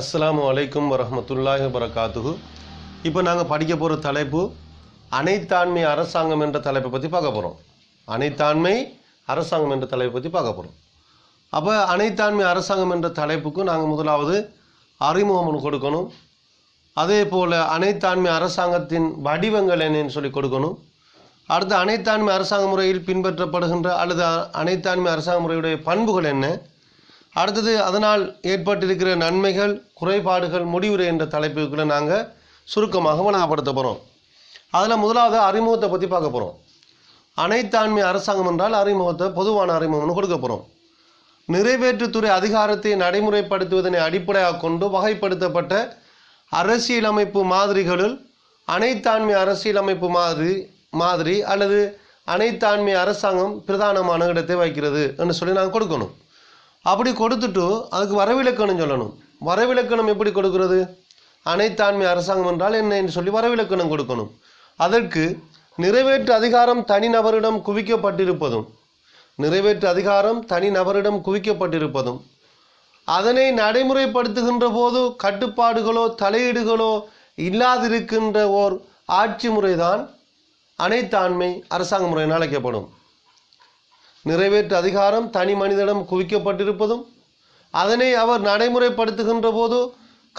அஸ்லாமு அலைக்கும் வரமத்துல்லாஹி வரகாத்துகு இப்போ நாங்கள் படிக்க போகிற தலைப்பு அனைத்தாண்மை அரசாங்கம் என்ற தலைப்பை பற்றி பார்க்க போகிறோம் அனைத்தாண்மை அரசாங்கம் என்ற தலைப்பை பற்றி பார்க்க போகிறோம் அப்போ அனைத்தாண்மை அரசாங்கம் என்ற தலைப்புக்கு நாங்கள் முதலாவது அறிமுகம் கொடுக்கணும் அதே போல் அனைத்தாண்மை அரசாங்கத்தின் வடிவங்கள் என்னன்னு சொல்லி கொடுக்கணும் அடுத்து அனைத்தாண்மை அரசாங்க முறையில் பின்பற்றப்படுகின்ற அல்லது அனைத்தாண்மை அரசாங்க முறையுடைய பண்புகள் என்ன அடுத்தது அதனால் ஏற்பட்டிருக்கிற நன்மைகள் குறைபாடுகள் முடிவுரை என்ற தலைப்புக்குள்ளே நாங்கள் சுருக்கமாக வணங்கப்படுத்த போகிறோம் அதில் முதலாவது அறிமுகத்தை பற்றி பார்க்க போகிறோம் அனைத்தாண்மை அரசாங்கம் என்றால் அறிமுகத்தை பொதுவான அறிமுகம்னு கொடுக்க போகிறோம் நிறைவேற்றுத்துறை அதிகாரத்தை நடைமுறைப்படுத்துவதனை அடிப்படையாக கொண்டு வகைப்படுத்தப்பட்ட அரசியலமைப்பு மாதிரிகளுள் அனைத்தாண்மை அரசியலமைப்பு மாதிரி மாதிரி அல்லது அனைத்தாண்மை அரசாங்கம் பிரதானமான இடத்தை வைக்கிறது என்று சொல்லி நாங்கள் கொடுக்கணும் அப்படி கொடுத்துட்டு அதுக்கு வரவிலக்கணம் சொல்லணும் வரவிலக்கணம் எப்படி கொடுக்கிறது அனைத்தாண்மை அரசாங்கம் என்றால் என்ன என்று சொல்லி வரவிலக்கணம் கொடுக்கணும் அதற்கு நிறைவேற்று அதிகாரம் தனிநபரிடம் குவிக்கப்பட்டிருப்பதும் நிறைவேற்று அதிகாரம் தனிநபரிடம் குவிக்கப்பட்டிருப்பதும் அதனை நடைமுறைப்படுத்துகின்ற போது கட்டுப்பாடுகளோ தலையீடுகளோ இல்லாதிருக்கின்ற ஓர் ஆட்சி முறைதான் அனைத்தாண்மை அரசாங்க முறையினால் அழைக்கப்படும் நிறைவேற்று அதிகாரம் தனி மனிதனிடம் குவிக்கப்பட்டிருப்பதும் அதனை அவர் நடைமுறைப்படுத்துகின்ற போது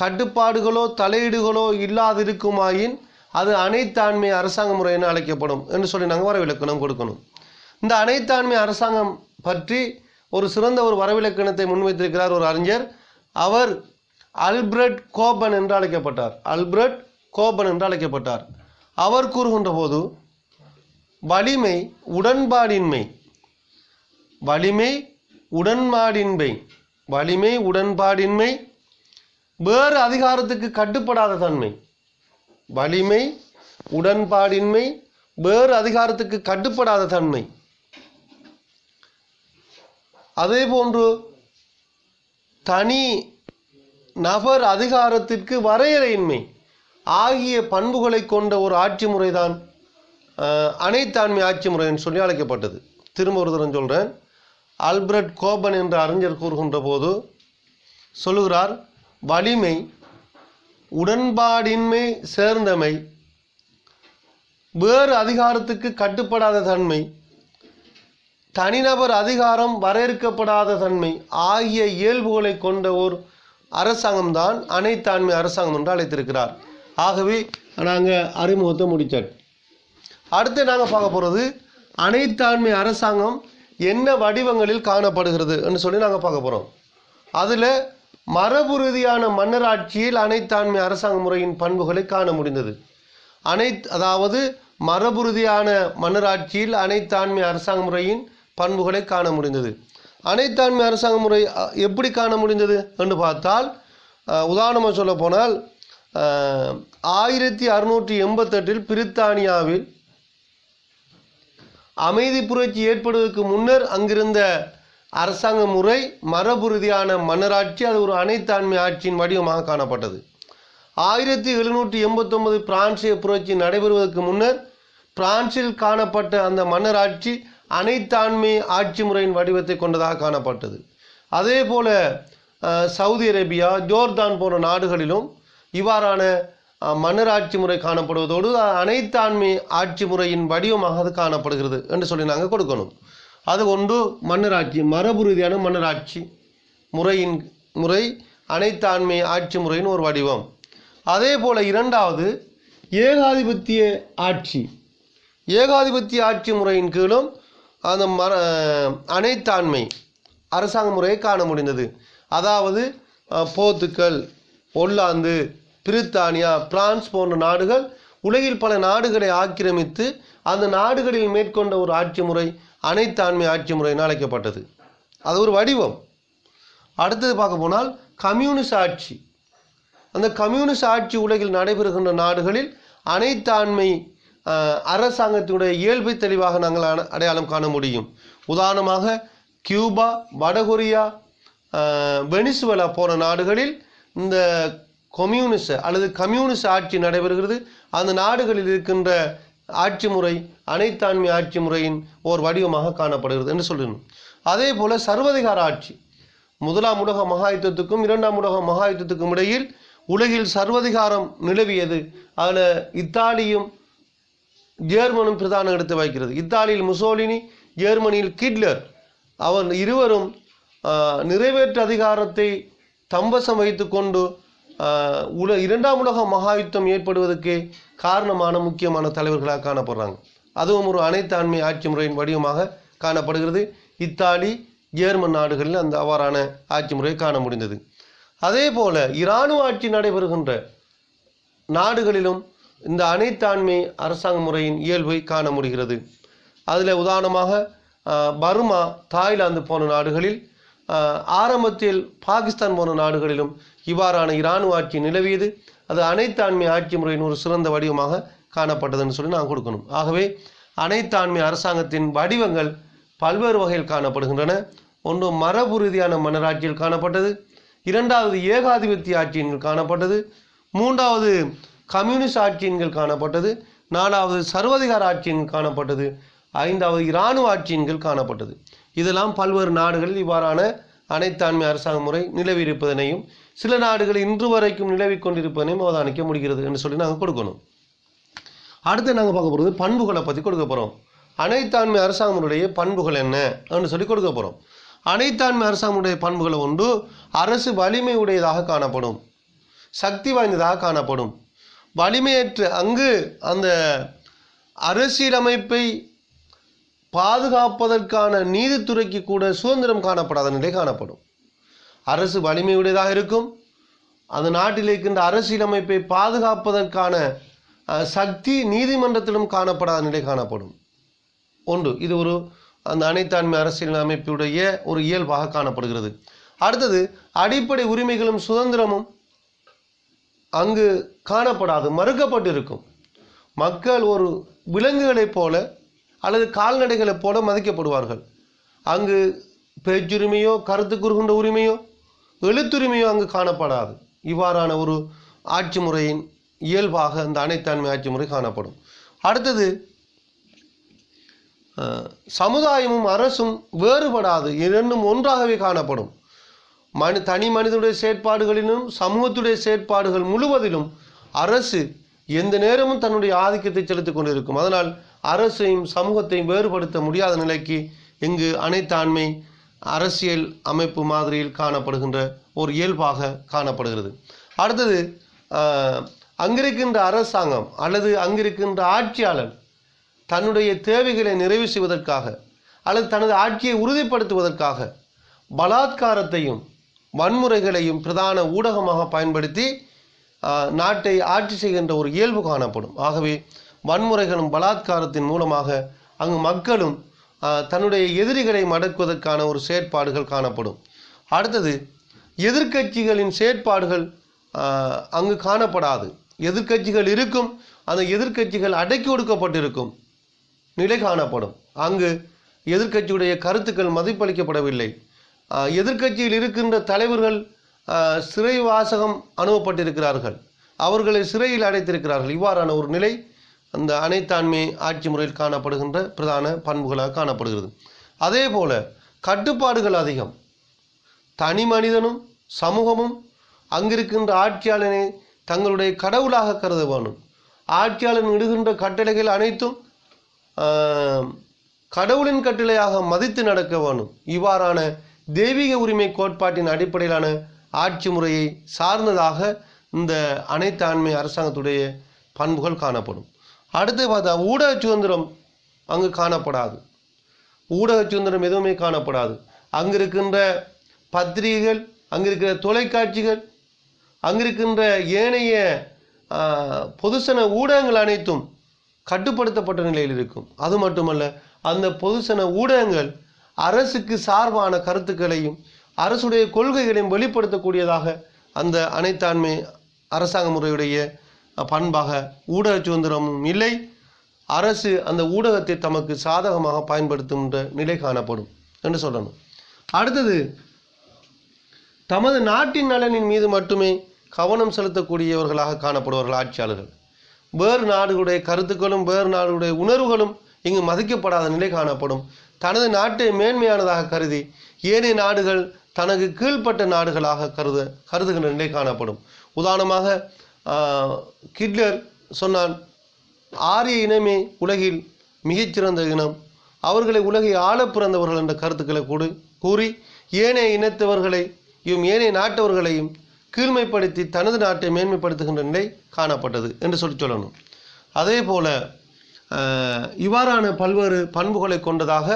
கட்டுப்பாடுகளோ தலையீடுகளோ இல்லாதிருக்குமாயின் அது அனைத்தாண்மை அரசாங்க முறை என அழைக்கப்படும் என்று சொல்லி நாங்கள் வரவிலக்கணம் கொடுக்கணும் இந்த அனைத்தாண்மை அரசாங்கம் பற்றி ஒரு சிறந்த ஒரு வரவிலக்கணத்தை முன்வைத்திருக்கிறார் ஒரு அறிஞர் அவர் அல்பிரட் கோபன் என்று அழைக்கப்பட்டார் அல்பிரட் கோபன் என்று அழைக்கப்பட்டார் அவர் கூறுகின்ற போது வலிமை உடன்பாடின்மை வலிமை உடன்பாடின்மை வலிமை உடன்பாடின்மை வேறு அதிகாரத்துக்கு கட்டுப்படாத தன்மை வலிமை உடன்பாடின்மை வேறு அதிகாரத்துக்கு கட்டுப்படாத தன்மை அதே போன்று தனி நபர் அதிகாரத்திற்கு வரையறையின்மை ஆகிய பண்புகளை கொண்ட ஒரு ஆட்சி முறைதான் அனைத்தாண்மை ஆட்சி முறைன்னு சொல்லி அழைக்கப்பட்டது திரும்ப ஒரு தரம் சொல்கிறேன் ஆல்பிரட் கோபன் என்ற அறிஞர் கூறுகின்ற போது சொல்லுகிறார் வலிமை உடன்பாடின்மை சேர்ந்தமை வேறு அதிகாரத்துக்கு கட்டுப்படாத தன்மை தனிநபர் அதிகாரம் வரையறுக்கப்படாத தன்மை ஆகிய இயல்புகளை கொண்ட ஒரு அரசாங்கம்தான் அனைத்தாண்மை அரசாங்கம் என்று அழைத்திருக்கிறார் ஆகவே நாங்கள் அறிமுகத்தை முடித்தோம் அடுத்து நாங்கள் பார்க்க போகிறது அனைத்தாண்மை அரசாங்கம் என்ன வடிவங்களில் காணப்படுகிறது என்று சொல்லி நாங்கள் பார்க்க போகிறோம் அதில் மரபுறுதியான மன்னராட்சியில் அனைத்தாண்மை அரசாங்க முறையின் பண்புகளை காண முடிந்தது அனைத் அதாவது மரபுறுதியான மன்னராட்சியில் அனைத்தாண்மை அரசாங்க முறையின் பண்புகளை காண முடிந்தது அனைத்தாண்மை அரசாங்க முறை எப்படி காண முடிந்தது என்று பார்த்தால் உதாரணமாக சொல்ல போனால் ஆயிரத்தி அறுநூற்றி எண்பத்தெட்டில் பிரித்தானியாவில் அமைதி புரட்சி ஏற்படுவதற்கு முன்னர் அங்கிருந்த அரசாங்க முறை மரபுறுதியான மன்னராட்சி அது ஒரு அனைத்தாண்மை ஆட்சியின் வடிவமாக காணப்பட்டது ஆயிரத்தி எழுநூற்றி எண்பத்தொன்பது பிரான்சிய புரட்சி நடைபெறுவதற்கு முன்னர் பிரான்சில் காணப்பட்ட அந்த மன்னராட்சி அனைத்தாண்மை ஆட்சி முறையின் வடிவத்தை கொண்டதாக காணப்பட்டது அதே போல சவுதி அரேபியா ஜோர்தான் போன்ற நாடுகளிலும் இவ்வாறான மன்னர் ஆட்சி முறை காணப்படுவதோடு அனைத்து ஆண்மை ஆட்சி முறையின் வடிவமாக அது காணப்படுகிறது என்று சொல்லி நாங்கள் கொடுக்கணும் அது ஒன்று மன்னராட்சி மரபு ரீதியான மன்னராட்சி முறையின் முறை அனைத்து ஆண்மை ஆட்சி முறையின் ஒரு வடிவம் அதே போல் இரண்டாவது ஏகாதிபத்திய ஆட்சி ஏகாதிபத்திய ஆட்சி முறையின் கீழும் அந்த மர அனைத்தாண்மை அரசாங்க முறையை காண முடிந்தது அதாவது போத்துக்கள் ஒல்லாந்து பிரித்தானியா பிரான்ஸ் போன்ற நாடுகள் உலகில் பல நாடுகளை ஆக்கிரமித்து அந்த நாடுகளில் மேற்கொண்ட ஒரு ஆட்சி முறை அனைத்தாண்மை ஆட்சி முறைன்னு அழைக்கப்பட்டது அது ஒரு வடிவம் அடுத்தது பார்க்க போனால் கம்யூனிஸ்ட் ஆட்சி அந்த கம்யூனிஸ்ட் ஆட்சி உலகில் நடைபெறுகின்ற நாடுகளில் அனைத்தாண்மை அரசாங்கத்தினுடைய இயல்பை தெளிவாக நாங்கள் அடையாளம் காண முடியும் உதாரணமாக கியூபா வடகொரியா வெனிசுவலா போன்ற நாடுகளில் இந்த கொம்யூனிச அல்லது கம்யூனிச ஆட்சி நடைபெறுகிறது அந்த நாடுகளில் இருக்கின்ற ஆட்சி முறை அனைத்தாண்மை ஆட்சி முறையின் ஓர் வடிவமாக காணப்படுகிறது என்று சொல்லணும் அதே போல சர்வதிகார ஆட்சி முதலாம் உலக மகாயுத்தத்துக்கும் இரண்டாம் உலக மகாயுத்தத்துக்கும் இடையில் உலகில் சர்வதிகாரம் நிலவியது அதில் இத்தாலியும் ஜேர்மனும் பிரதானம் எடுத்து வைக்கிறது இத்தாலியில் முசோலினி ஜேர்மனியில் கிட்லர் அவன் இருவரும் நிறைவேற்று அதிகாரத்தை தம்பசம் வைத்து கொண்டு உல இரண்டாம் உலக மகாயுத்தம் ஏற்படுவதற்கே காரணமான முக்கியமான தலைவர்களாக காணப்படுறாங்க அதுவும் ஒரு அனைத்தாண்மை ஆட்சி முறையின் வடிவமாக காணப்படுகிறது இத்தாலி ஜேர்மன் நாடுகளில் அந்த அவ்வாறான ஆட்சி முறையை காண முடிந்தது அதே போல் இராணுவ ஆட்சி நடைபெறுகின்ற நாடுகளிலும் இந்த அனைத்தாண்மை அரசாங்க முறையின் இயல்பை காண முடிகிறது அதில் உதாரணமாக பர்மா தாய்லாந்து போன நாடுகளில் ஆரம்பத்தில் பாகிஸ்தான் போன்ற நாடுகளிலும் இவ்வாறான இராணுவ ஆட்சி நிலவியது அது அனைத்தாண்மை ஆட்சி முறையின் ஒரு சிறந்த வடிவமாக காணப்பட்டதுன்னு சொல்லி நான் கொடுக்கணும் ஆகவே அனைத்தாண்மை அரசாங்கத்தின் வடிவங்கள் பல்வேறு வகையில் காணப்படுகின்றன ஒன்று மரபு ரீதியான மன்னராட்சியில் காணப்பட்டது இரண்டாவது ஏகாதிபத்திய ஆட்சியின்கள் காணப்பட்டது மூன்றாவது கம்யூனிஸ்ட் ஆட்சியின்கள் காணப்பட்டது நாலாவது சர்வதிகார ஆட்சியின்கள் காணப்பட்டது ஐந்தாவது இராணுவ ஆட்சியின்கள் காணப்பட்டது இதெல்லாம் பல்வேறு நாடுகளில் இவ்வாறான அனைத்தாண்மை அரசாங்க முறை நிலவி இருப்பதனையும் சில நாடுகள் இன்று வரைக்கும் நிலவி கொண்டிருப்பதனையும் அவதானிக்க முடிகிறது என்று சொல்லி நாங்கள் கொடுக்கணும் அடுத்து நாங்கள் பார்க்க போகிறது பண்புகளை பற்றி கொடுக்க போகிறோம் அனைத்தாண்மை அரசாங்கமுடைய பண்புகள் என்ன அப்படின்னு சொல்லி கொடுக்க போகிறோம் அனைத்தாண்மை அரசாங்கமுடைய பண்புகளை ஒன்று அரசு வலிமை உடையதாக காணப்படும் சக்தி வாய்ந்ததாக காணப்படும் வலிமையற்ற அங்கு அந்த அரசியலமைப்பை பாதுகாப்பதற்கான நீதித்துறைக்கு கூட சுதந்திரம் காணப்படாத நிலை காணப்படும் அரசு வலிமையுடையதாக இருக்கும் அந்த நாட்டில் இருக்கின்ற அரசியலமைப்பை பாதுகாப்பதற்கான சக்தி நீதிமன்றத்திலும் காணப்படாத நிலை காணப்படும் ஒன்று இது ஒரு அந்த அனைத்தாண்மை அரசியல் அமைப்புடைய ஒரு இயல்பாக காணப்படுகிறது அடுத்தது அடிப்படை உரிமைகளும் சுதந்திரமும் அங்கு காணப்படாது மறுக்கப்பட்டிருக்கும் மக்கள் ஒரு விலங்குகளைப் போல அல்லது கால்நடைகளை போல மதிக்கப்படுவார்கள் அங்கு பேச்சுரிமையோ கருத்து கூறுகின்ற உரிமையோ எழுத்துரிமையோ அங்கு காணப்படாது இவ்வாறான ஒரு ஆட்சி முறையின் இயல்பாக அந்த அனைத்தாண்மை ஆட்சி முறை காணப்படும் அடுத்தது சமுதாயமும் அரசும் வேறுபடாது இரண்டும் ஒன்றாகவே காணப்படும் மனி தனி மனிதனுடைய செயற்பாடுகளிலும் சமூகத்துடைய செயற்பாடுகள் முழுவதிலும் அரசு எந்த நேரமும் தன்னுடைய ஆதிக்கத்தை செலுத்திக் கொண்டிருக்கும் அதனால் அரசையும் சமூகத்தையும் வேறுபடுத்த முடியாத நிலைக்கு இங்கு அனைத்தாண்மை அரசியல் அமைப்பு மாதிரியில் காணப்படுகின்ற ஒரு இயல்பாக காணப்படுகிறது அடுத்தது அங்கிருக்கின்ற அரசாங்கம் அல்லது அங்கிருக்கின்ற ஆட்சியாளர் தன்னுடைய தேவைகளை நிறைவு செய்வதற்காக அல்லது தனது ஆட்சியை உறுதிப்படுத்துவதற்காக பலாத்காரத்தையும் வன்முறைகளையும் பிரதான ஊடகமாக பயன்படுத்தி நாட்டை ஆட்சி செய்கின்ற ஒரு இயல்பு காணப்படும் ஆகவே வன்முறைகளும் பலாத்காரத்தின் மூலமாக அங்கு மக்களும் தன்னுடைய எதிரிகளை மடக்குவதற்கான ஒரு செயற்பாடுகள் காணப்படும் அடுத்தது எதிர்கட்சிகளின் செயற்பாடுகள் அங்கு காணப்படாது எதிர்கட்சிகள் இருக்கும் அந்த எதிர்கட்சிகள் அடக்கி ஒடுக்கப்பட்டிருக்கும் நிலை காணப்படும் அங்கு எதிர்கட்சியுடைய கருத்துக்கள் மதிப்பளிக்கப்படவில்லை எதிர்கட்சியில் இருக்கின்ற தலைவர்கள் சிறைவாசகம் அனுப்பப்பட்டிருக்கிறார்கள் அவர்களை சிறையில் அடைத்திருக்கிறார்கள் இவ்வாறான ஒரு நிலை அந்த அனைத்தாண்மை ஆட்சி முறையில் காணப்படுகின்ற பிரதான பண்புகளாக காணப்படுகிறது அதே போல் கட்டுப்பாடுகள் அதிகம் தனி மனிதனும் சமூகமும் அங்கிருக்கின்ற ஆட்சியாளனை தங்களுடைய கடவுளாக கருத வேணும் ஆட்சியாளன் இடுகின்ற கட்டளைகள் அனைத்தும் கடவுளின் கட்டளையாக மதித்து நடக்க வேணும் இவ்வாறான தெய்வீக உரிமை கோட்பாட்டின் அடிப்படையிலான ஆட்சி முறையை சார்ந்ததாக இந்த அனைத்து ஆண்மை அரசாங்கத்துடைய பண்புகள் காணப்படும் அடுத்து பார்த்தா ஊடக சுதந்திரம் அங்கு காணப்படாது ஊடக சுதந்திரம் எதுவுமே காணப்படாது அங்கு இருக்கின்ற பத்திரிகைகள் அங்கு இருக்கிற தொலைக்காட்சிகள் அங்கு இருக்கின்ற ஏனைய பொதுசன ஊடகங்கள் அனைத்தும் கட்டுப்படுத்தப்பட்ட நிலையில் இருக்கும் அது மட்டுமல்ல அந்த பொதுசன ஊடகங்கள் அரசுக்கு சார்பான கருத்துக்களையும் அரசுடைய கொள்கைகளையும் வெளிப்படுத்தக்கூடியதாக அந்த அனைத்தாண்மை அரசாங்க முறையுடைய பண்பாக ஊடக சுதந்திரமும் இல்லை அரசு அந்த ஊடகத்தை தமக்கு சாதகமாக பயன்படுத்துகின்ற நிலை காணப்படும் என்று சொல்லணும் அடுத்தது தமது நாட்டின் நலனின் மீது மட்டுமே கவனம் செலுத்தக்கூடியவர்களாக காணப்படுவார்கள் ஆட்சியாளர்கள் வேறு நாடுகளுடைய கருத்துக்களும் வேறு நாடுகளுடைய உணர்வுகளும் இங்கு மதிக்கப்படாத நிலை காணப்படும் தனது நாட்டை மேன்மையானதாக கருதி ஏனைய நாடுகள் தனக்கு கீழ்ப்பட்ட நாடுகளாக கருத கருதுகின்ற நிலை காணப்படும் உதாரணமாக கிட்லர் சொன்னான் ஆரிய இனமே உலகில் மிகச்சிறந்த இனம் அவர்களை உலகை ஆள பிறந்தவர்கள் என்ற கருத்துக்களை கூடு கூறி ஏனைய இனத்தவர்களை இவ் ஏனைய நாட்டவர்களையும் கீழ்மைப்படுத்தி தனது நாட்டை மேன்மைப்படுத்துகின்ற நிலை காணப்பட்டது என்று சொல்லி சொல்லணும் அதே போல் இவ்வாறான பல்வேறு பண்புகளை கொண்டதாக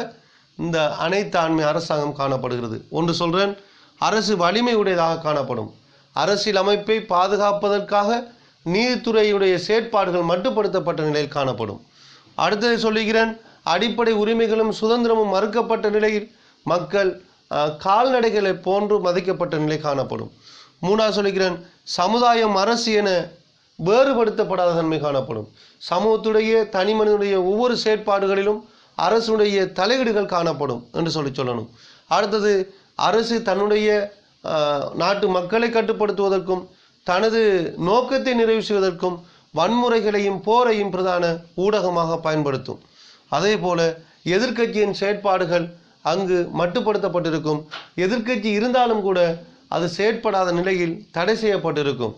இந்த அனைத்து ஆண்மை அரசாங்கம் காணப்படுகிறது ஒன்று சொல்கிறேன் அரசு வலிமை உடையதாக காணப்படும் அரசியல் அமைப்பை பாதுகாப்பதற்காக நீதித்துறையுடைய செயற்பாடுகள் மட்டுப்படுத்தப்பட்ட நிலையில் காணப்படும் அடுத்ததை சொல்லுகிறேன் அடிப்படை உரிமைகளும் சுதந்திரமும் மறுக்கப்பட்ட நிலையில் மக்கள் கால்நடைகளை போன்று மதிக்கப்பட்ட நிலை காணப்படும் மூணாவது சொல்லுகிறேன் சமுதாயம் அரசு என வேறுபடுத்தப்படாத தன்மை காணப்படும் சமூகத்துடைய தனி ஒவ்வொரு செயற்பாடுகளிலும் அரசுடைய தலையீடுகள் காணப்படும் என்று சொல்லி சொல்லணும் அடுத்தது அரசு தன்னுடைய நாட்டு மக்களை கட்டுப்படுத்துவதற்கும் தனது நோக்கத்தை நிறைவு செய்வதற்கும் வன்முறைகளையும் போரையும் பிரதான ஊடகமாக பயன்படுத்தும் அதே போல எதிர்கட்சியின் செயற்பாடுகள் அங்கு மட்டுப்படுத்தப்பட்டிருக்கும் எதிர்கட்சி இருந்தாலும் கூட அது செயற்படாத நிலையில் தடை செய்யப்பட்டிருக்கும்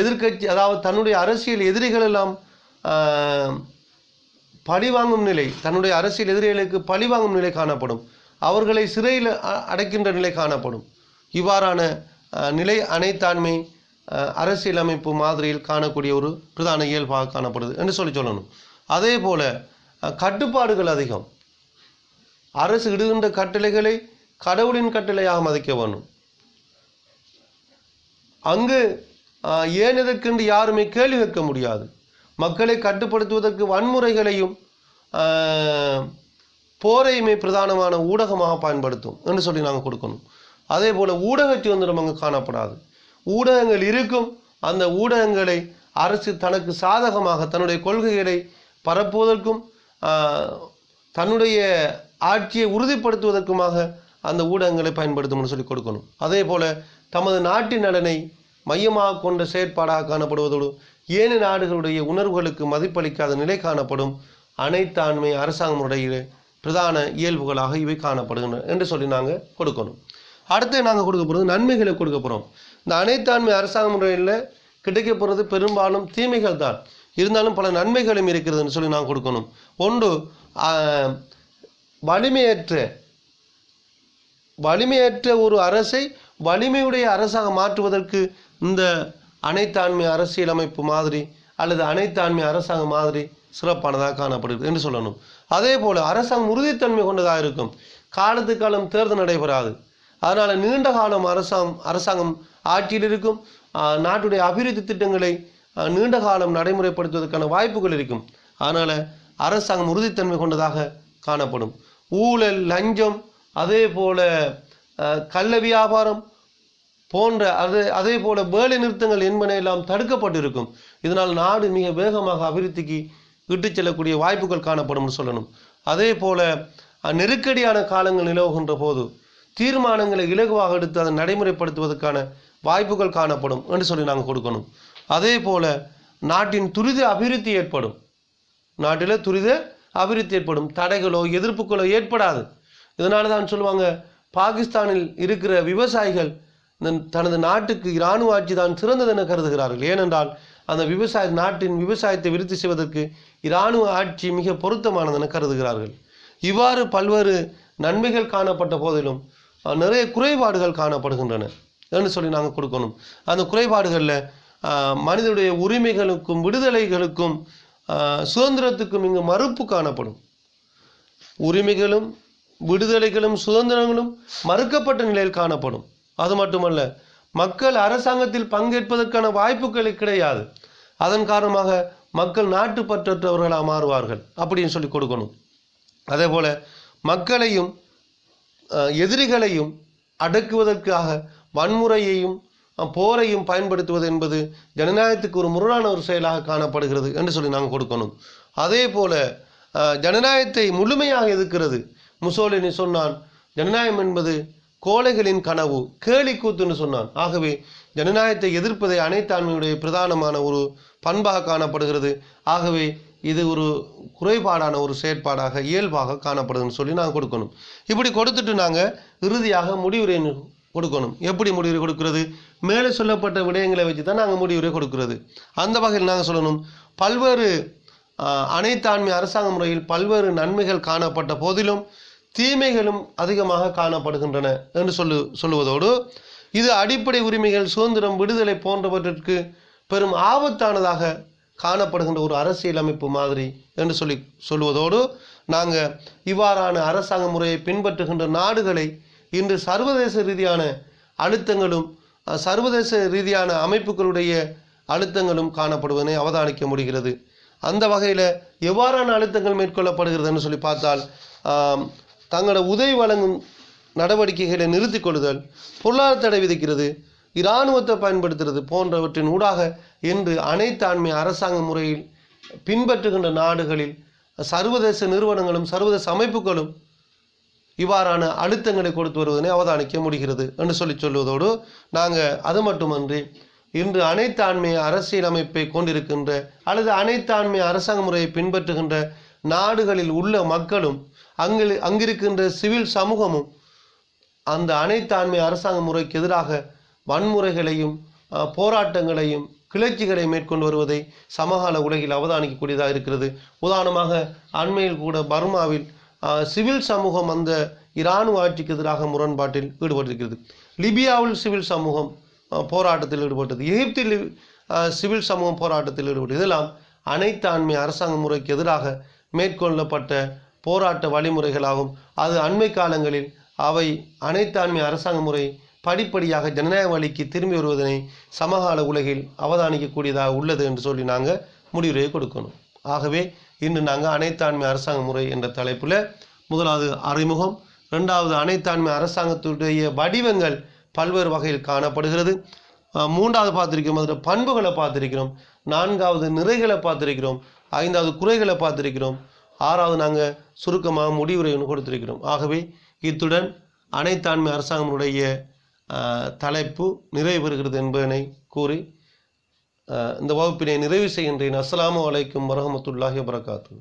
எதிர்கட்சி அதாவது தன்னுடைய அரசியல் எதிரிகள் எல்லாம் பழிவாங்கும் நிலை தன்னுடைய அரசியல் எதிரிகளுக்கு பழிவாங்கும் நிலை காணப்படும் அவர்களை சிறையில் அடைக்கின்ற நிலை காணப்படும் இவ்வாறான நிலை அனைத்தாண்மை அரசியலமைப்பு மாதிரியில் காணக்கூடிய ஒரு பிரதான இயல்பாக காணப்படுது என்று சொல்லி சொல்லணும் அதே போல் கட்டுப்பாடுகள் அதிகம் அரசு இடுகின்ற கட்டளைகளை கடவுளின் கட்டளையாக மதிக்க வேணும் அங்கு ஏன் இதற்கென்று யாருமே கேள்வி கேட்க முடியாது மக்களை கட்டுப்படுத்துவதற்கு வன்முறைகளையும் போரையுமே பிரதானமான ஊடகமாக பயன்படுத்தும் என்று சொல்லி நாங்கள் கொடுக்கணும் அதே போல் ஊடக சுதந்திரம் அங்கு காணப்படாது ஊடகங்கள் இருக்கும் அந்த ஊடகங்களை அரசு தனக்கு சாதகமாக தன்னுடைய கொள்கைகளை பரப்புவதற்கும் தன்னுடைய ஆட்சியை உறுதிப்படுத்துவதற்குமாக அந்த ஊடகங்களை பயன்படுத்தும்னு சொல்லி கொடுக்கணும் அதே போல் தமது நாட்டின் நலனை மையமாக கொண்ட செயற்பாடாக காணப்படுவதோடு ஏழு நாடுகளுடைய உணர்வுகளுக்கு மதிப்பளிக்காத நிலை காணப்படும் அனைத்தாண்மை அரசாங்கமுடைய பிரதான இயல்புகளாக இவை காணப்படுகின்றன என்று சொல்லி நாங்கள் கொடுக்கணும் அடுத்து நாங்கள் கொடுக்க போகிறது நன்மைகளை கொடுக்க போகிறோம் இந்த அனைத்தாண்மை அரசாங்க முறையில் கிடைக்க போகிறது பெரும்பாலும் தீமைகள் தான் இருந்தாலும் பல நன்மைகளும் இருக்கிறதுன்னு சொல்லி நாங்கள் கொடுக்கணும் ஒன்று வலிமையற்ற வலிமையற்ற ஒரு அரசை வலிமையுடைய அரசாக மாற்றுவதற்கு இந்த அனைத்தாண்மை அரசியலமைப்பு மாதிரி அல்லது அனைத்தாண்மை அரசாங்கம் மாதிரி சிறப்பானதாக காணப்படுகிறது என்று சொல்லணும் அதே போல் அரசாங்கம் உறுதித்தன்மை கொண்டதாக இருக்கும் காலத்து காலம் தேர்தல் நடைபெறாது அதனால் நீண்ட காலம் அரசாங்கம் அரசாங்கம் ஆட்சியில் இருக்கும் நாட்டுடைய அபிவிருத்தி திட்டங்களை நீண்ட காலம் நடைமுறைப்படுத்துவதற்கான வாய்ப்புகள் இருக்கும் அதனால் அரசாங்கம் உறுதித்தன்மை கொண்டதாக காணப்படும் ஊழல் லஞ்சம் அதே போல் கள்ள வியாபாரம் போன்ற அதே அதே போல் வேலை நிறுத்தங்கள் என்பன எல்லாம் தடுக்கப்பட்டிருக்கும் இதனால் நாடு மிக வேகமாக அபிவிருத்திக்கு இட்டு செல்லக்கூடிய வாய்ப்புகள் காணப்படும் சொல்லணும் அதே போல நெருக்கடியான காலங்கள் நிலவுகின்ற போது தீர்மானங்களை இலகுவாக எடுத்து அதை நடைமுறைப்படுத்துவதற்கான வாய்ப்புகள் காணப்படும் என்று சொல்லி நாங்கள் கொடுக்கணும் அதே போல் நாட்டின் துரித அபிவிருத்தி ஏற்படும் நாட்டில் துரித அபிவிருத்தி ஏற்படும் தடைகளோ எதிர்ப்புகளோ ஏற்படாது இதனால தான் சொல்லுவாங்க பாகிஸ்தானில் இருக்கிற விவசாயிகள் தனது நாட்டுக்கு இராணுவ ஆட்சி தான் சிறந்தது என கருதுகிறார்கள் ஏனென்றால் அந்த விவசாய நாட்டின் விவசாயத்தை விருத்தி செய்வதற்கு இராணுவ ஆட்சி மிக பொருத்தமானது என கருதுகிறார்கள் இவ்வாறு பல்வேறு நன்மைகள் காணப்பட்ட போதிலும் நிறைய குறைபாடுகள் காணப்படுகின்றன என்று சொல்லி நாங்கள் கொடுக்கணும் அந்த குறைபாடுகளில் மனிதனுடைய உரிமைகளுக்கும் விடுதலைகளுக்கும் சுதந்திரத்துக்கும் இங்கு மறுப்பு காணப்படும் உரிமைகளும் விடுதலைகளும் சுதந்திரங்களும் மறுக்கப்பட்ட நிலையில் காணப்படும் அது மட்டுமல்ல மக்கள் அரசாங்கத்தில் பங்கேற்பதற்கான வாய்ப்புகள் கிடையாது அதன் காரணமாக மக்கள் நாட்டுப்பற்றவர்களாக மாறுவார்கள் அப்படின்னு சொல்லி கொடுக்கணும் அதே போல் மக்களையும் எதிரிகளையும் அடக்குவதற்காக வன்முறையையும் போரையும் பயன்படுத்துவது என்பது ஜனநாயகத்துக்கு ஒரு முரணான ஒரு செயலாக காணப்படுகிறது என்று சொல்லி நாங்கள் கொடுக்கணும் அதே போல் ஜனநாயகத்தை முழுமையாக எதிர்க்கிறது முசோலினி சொன்னான் ஜனநாயகம் என்பது கோழைகளின் கனவு கேலிக்கூத்துன்னு சொன்னான் ஆகவே ஜனநாயகத்தை எதிர்ப்பதை அனைத்தாண்மையுடைய பிரதானமான ஒரு பண்பாக காணப்படுகிறது ஆகவே இது ஒரு குறைபாடான ஒரு செயற்பாடாக இயல்பாக காணப்படுதுன்னு சொல்லி நாங்கள் கொடுக்கணும் இப்படி கொடுத்துட்டு நாங்கள் இறுதியாக முடிவுரை கொடுக்கணும் எப்படி முடிவுரை கொடுக்கிறது மேலே சொல்லப்பட்ட விடயங்களை வச்சு தான் நாங்கள் முடிவுரை கொடுக்கிறது அந்த வகையில் நாங்கள் சொல்லணும் பல்வேறு அனைத்தாண்மை அரசாங்க முறையில் பல்வேறு நன்மைகள் காணப்பட்ட போதிலும் தீமைகளும் அதிகமாக காணப்படுகின்றன என்று சொல்லு சொல்லுவதோடு இது அடிப்படை உரிமைகள் சுதந்திரம் விடுதலை போன்றவற்றிற்கு பெரும் ஆபத்தானதாக காணப்படுகின்ற ஒரு அரசியலமைப்பு மாதிரி என்று சொல்லி சொல்வதோடு நாங்கள் இவ்வாறான அரசாங்க முறையை பின்பற்றுகின்ற நாடுகளை இன்று சர்வதேச ரீதியான அழுத்தங்களும் சர்வதேச ரீதியான அமைப்புகளுடைய அழுத்தங்களும் காணப்படுவதனை அவதானிக்க முடிகிறது அந்த வகையில் எவ்வாறான அழுத்தங்கள் மேற்கொள்ளப்படுகிறதுன்னு சொல்லி பார்த்தால் தங்களோட உதவி வழங்கும் நடவடிக்கைகளை நிறுத்திக் கொள்ளுதல் பொருளாதார தடை விதிக்கிறது இராணுவத்தை பயன்படுத்துறது போன்றவற்றின் ஊடாக இன்று அனைத்து அரசாங்க முறையில் பின்பற்றுகின்ற நாடுகளில் சர்வதேச நிறுவனங்களும் சர்வதேச அமைப்புகளும் இவ்வாறான அழுத்தங்களை கொடுத்து வருவதனை அவதானிக்க முடிகிறது என்று சொல்லி சொல்வதோடு நாங்கள் அது மட்டுமன்றி இன்று அனைத்து அரசியலமைப்பை கொண்டிருக்கின்ற அல்லது அனைத்து அரசாங்க முறையை பின்பற்றுகின்ற நாடுகளில் உள்ள மக்களும் அங்கு அங்கிருக்கின்ற சிவில் சமூகமும் அந்த அனைத்து அரசாங்க முறைக்கு எதிராக வன்முறைகளையும் போராட்டங்களையும் கிளர்ச்சிகளை மேற்கொண்டு வருவதை சமகால உலகில் அவதானிக்கக்கூடியதாக இருக்கிறது உதாரணமாக அண்மையில் கூட பர்மாவில் சிவில் சமூகம் அந்த இராணுவ ஆட்சிக்கு எதிராக முரண்பாட்டில் ஈடுபட்டிருக்கிறது லிபியாவில் சிவில் சமூகம் போராட்டத்தில் ஈடுபட்டது எகிப்தில் சிவில் சமூகம் போராட்டத்தில் ஈடுபட்டது இதெல்லாம் அனைத்தாண்மை அரசாங்க முறைக்கு எதிராக மேற்கொள்ளப்பட்ட போராட்ட வழிமுறைகளாகும் அது அண்மை காலங்களில் அவை அனைத்தாண்மை அரசாங்க முறை படிப்படியாக ஜனநாயக வழிக்கு திரும்பி வருவதனை சமகால உலகில் அவதானிக்கக்கூடியதாக உள்ளது என்று சொல்லி நாங்கள் முடிவுரை கொடுக்கணும் ஆகவே இன்று நாங்கள் அனைத்தாண்மை அரசாங்க முறை என்ற தலைப்பில் முதலாவது அறிமுகம் ரெண்டாவது அனைத்தாண்மை அரசாங்கத்துடைய வடிவங்கள் பல்வேறு வகையில் காணப்படுகிறது மூன்றாவது பார்த்துருக்கிறோம் அதில் பண்புகளை பார்த்துருக்கிறோம் நான்காவது நிறைகளை பார்த்துருக்கிறோம் ஐந்தாவது குறைகளை பார்த்துருக்கிறோம் ஆறாவது நாங்கள் சுருக்கமாக முடிவுரை ஒன்று கொடுத்துருக்கிறோம் ஆகவே இத்துடன் அனைத்தாண்மை அரசாங்கமுடைய தலைப்பு நிறைவு பெறுகிறது என்பதனை கூறி இந்த வகுப்பினை நிறைவு செய்கின்றேன் அஸ்லாம் வலைக்கும் வரமத்துல்லாஹி வரகாத்து